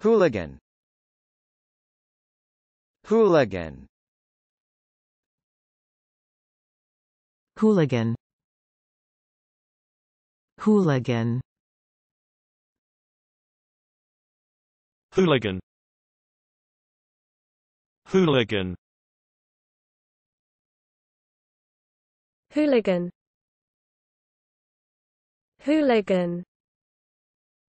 Hooligan Hooligan Hooligan Hooligan Hooligan Hooligan Hooligan Hooligan